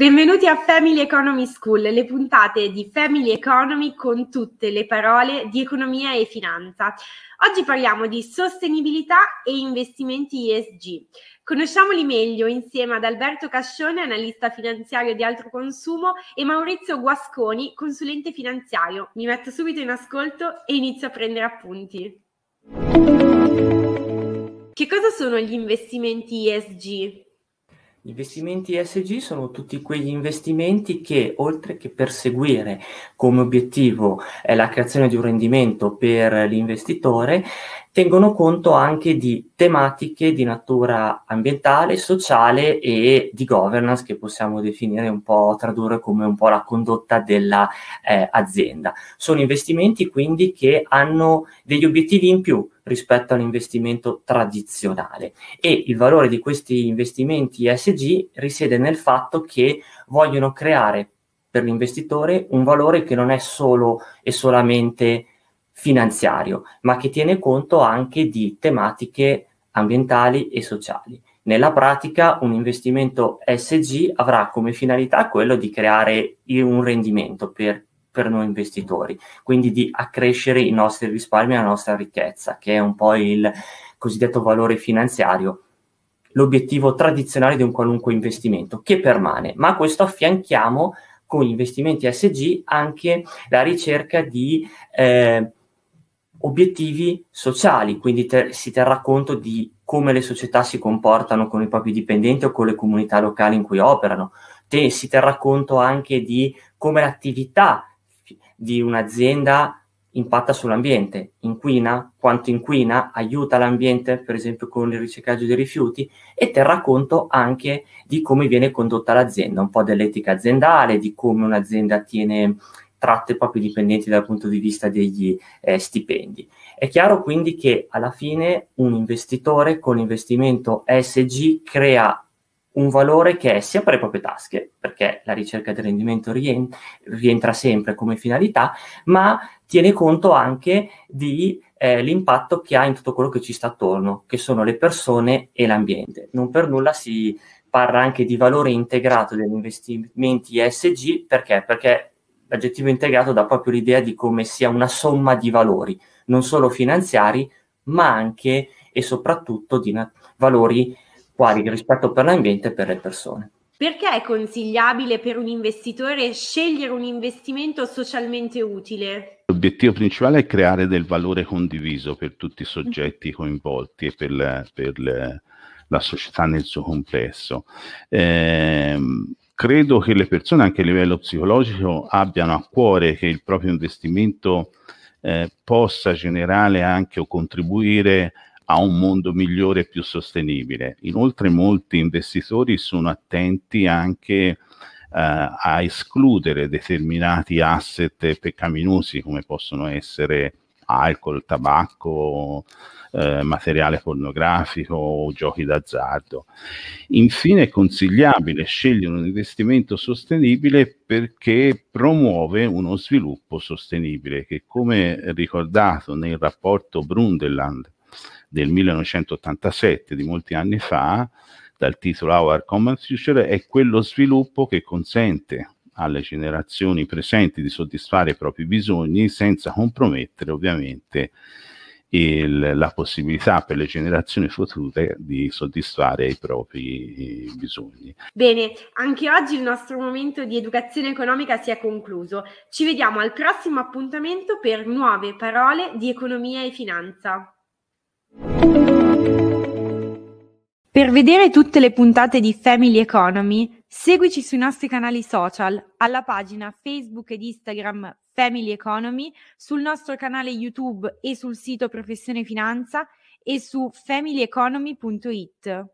Benvenuti a Family Economy School, le puntate di Family Economy con tutte le parole di economia e finanza. Oggi parliamo di sostenibilità e investimenti ESG. Conosciamoli meglio insieme ad Alberto Cascione, analista finanziario di altro consumo, e Maurizio Guasconi, consulente finanziario. Mi metto subito in ascolto e inizio a prendere appunti. Che cosa sono gli investimenti ESG? Gli Investimenti ESG sono tutti quegli investimenti che, oltre che perseguire come obiettivo la creazione di un rendimento per l'investitore, tengono conto anche di tematiche di natura ambientale, sociale e di governance che possiamo definire un po', tradurre come un po' la condotta dell'azienda. Eh, Sono investimenti quindi che hanno degli obiettivi in più rispetto all'investimento tradizionale e il valore di questi investimenti ESG risiede nel fatto che vogliono creare per l'investitore un valore che non è solo e solamente finanziario, ma che tiene conto anche di tematiche ambientali e sociali. Nella pratica un investimento SG avrà come finalità quello di creare un rendimento per, per noi investitori, quindi di accrescere i nostri risparmi e la nostra ricchezza, che è un po' il cosiddetto valore finanziario l'obiettivo tradizionale di un qualunque investimento che permane, ma questo affianchiamo con investimenti SG anche la ricerca di eh, obiettivi sociali, quindi ter- si terrà conto di come le società si comportano con i propri dipendenti o con le comunità locali in cui operano, Te- si terrà conto anche di come l'attività di un'azienda impatta sull'ambiente, inquina, quanto inquina, aiuta l'ambiente, per esempio con il riciclaggio dei rifiuti, e terrà conto anche di come viene condotta l'azienda, un po' dell'etica aziendale, di come un'azienda tiene tratte proprio dipendenti dal punto di vista degli eh, stipendi. È chiaro quindi che alla fine un investitore con l'investimento ESG crea un valore che è sia per le proprie tasche, perché la ricerca del rendimento rientra sempre come finalità, ma tiene conto anche di eh, l'impatto che ha in tutto quello che ci sta attorno, che sono le persone e l'ambiente. Non per nulla si parla anche di valore integrato degli investimenti ESG, perché? Perché l'aggettivo integrato dà proprio l'idea di come sia una somma di valori, non solo finanziari, ma anche e soprattutto di na- valori quali il rispetto per l'ambiente e per le persone. Perché è consigliabile per un investitore scegliere un investimento socialmente utile? L'obiettivo principale è creare del valore condiviso per tutti i soggetti coinvolti e per, per la società nel suo complesso. Eh, credo che le persone anche a livello psicologico abbiano a cuore che il proprio investimento eh, possa generare anche o contribuire a un mondo migliore e più sostenibile. Inoltre molti investitori sono attenti anche eh, a escludere determinati asset peccaminosi come possono essere alcol, tabacco, eh, materiale pornografico, giochi d'azzardo. Infine è consigliabile scegliere un investimento sostenibile perché promuove uno sviluppo sostenibile che come ricordato nel rapporto Brundtland del 1987 di molti anni fa dal titolo Our Common Future è quello sviluppo che consente alle generazioni presenti di soddisfare i propri bisogni senza compromettere ovviamente il, la possibilità per le generazioni future di soddisfare i propri bisogni. Bene, anche oggi il nostro momento di educazione economica si è concluso. Ci vediamo al prossimo appuntamento per nuove parole di economia e finanza. Per vedere tutte le puntate di Family Economy, seguici sui nostri canali social, alla pagina Facebook ed Instagram Family Economy, sul nostro canale YouTube e sul sito Professione Finanza e su familyeconomy.it.